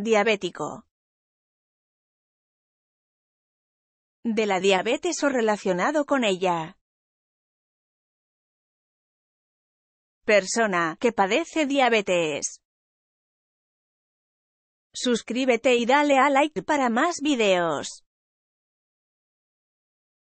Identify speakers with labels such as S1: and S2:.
S1: Diabético. De la diabetes o relacionado con ella. Persona que padece diabetes. Suscríbete y dale a like para más videos.